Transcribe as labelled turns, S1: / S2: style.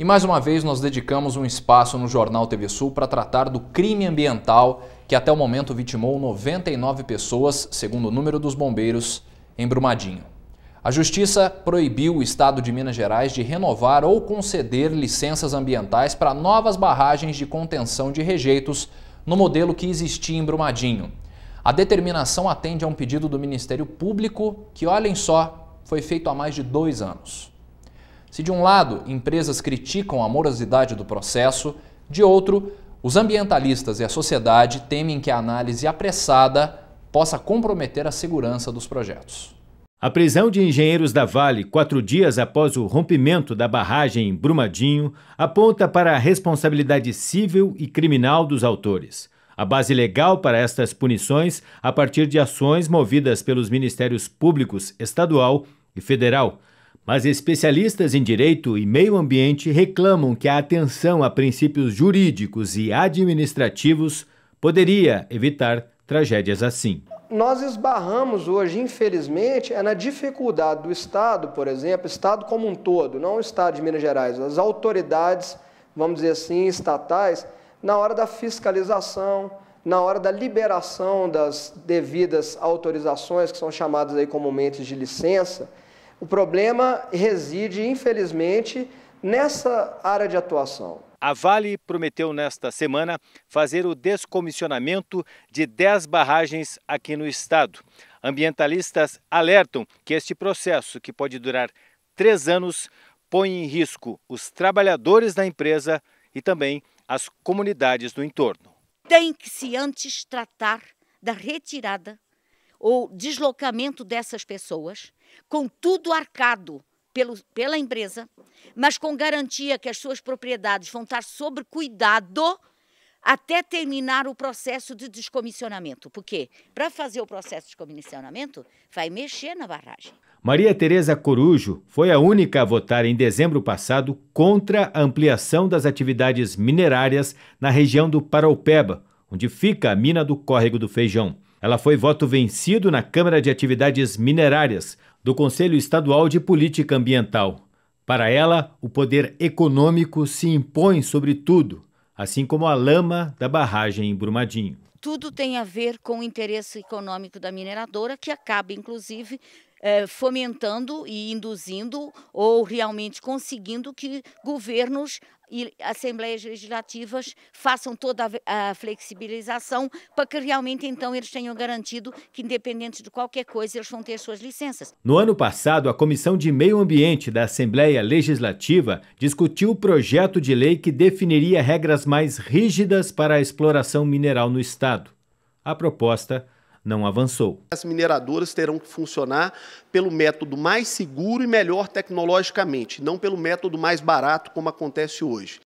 S1: E mais uma vez nós dedicamos um espaço no Jornal TV Sul para tratar do crime ambiental que até o momento vitimou 99 pessoas, segundo o número dos bombeiros, em Brumadinho. A Justiça proibiu o Estado de Minas Gerais de renovar ou conceder licenças ambientais para novas barragens de contenção de rejeitos no modelo que existia em Brumadinho. A determinação atende a um pedido do Ministério Público que, olhem só, foi feito há mais de dois anos. Se de um lado empresas criticam a morosidade do processo, de outro, os ambientalistas e a sociedade temem que a análise apressada possa comprometer a segurança dos projetos.
S2: A prisão de engenheiros da Vale, quatro dias após o rompimento da barragem em Brumadinho, aponta para a responsabilidade civil e criminal dos autores. A base legal para estas punições, a partir de ações movidas pelos Ministérios Públicos Estadual e Federal, mas especialistas em direito e meio ambiente reclamam que a atenção a princípios jurídicos e administrativos poderia evitar tragédias assim.
S3: Nós esbarramos hoje, infelizmente, é na dificuldade do Estado, por exemplo, Estado como um todo, não o Estado de Minas Gerais, as autoridades, vamos dizer assim, estatais, na hora da fiscalização, na hora da liberação das devidas autorizações, que são chamadas aí comumente de licença, o problema reside, infelizmente, nessa área de atuação.
S2: A Vale prometeu nesta semana fazer o descomissionamento de 10 barragens aqui no estado. Ambientalistas alertam que este processo, que pode durar três anos, põe em risco os trabalhadores da empresa e também as comunidades do entorno.
S4: Tem que se antes tratar da retirada ou deslocamento dessas pessoas com tudo arcado pelo, pela empresa, mas com garantia que as suas propriedades vão estar sob cuidado até terminar o processo de descomissionamento. Porque para fazer o processo de descomissionamento, vai mexer na barragem.
S2: Maria Tereza Corujo foi a única a votar em dezembro passado contra a ampliação das atividades minerárias na região do Paraupeba, onde fica a mina do Córrego do Feijão. Ela foi voto vencido na Câmara de Atividades Minerárias, do Conselho Estadual de Política Ambiental. Para ela, o poder econômico se impõe sobre tudo, assim como a lama da barragem em Brumadinho.
S4: Tudo tem a ver com o interesse econômico da mineradora, que acaba, inclusive, eh, fomentando e induzindo ou realmente conseguindo que governos e assembleias legislativas façam toda a, flexibilização para que realmente então eles tenham garantido que independente de qualquer coisa eles vão ter suas licenças.
S2: No ano passado, a Comissão de Meio Ambiente da Assembleia Legislativa discutiu o projeto de lei que definiria regras mais rígidas para a exploração mineral no estado. A proposta não avançou.
S3: As mineradoras terão que funcionar pelo método mais seguro e melhor tecnologicamente, não pelo método mais barato, como acontece hoje.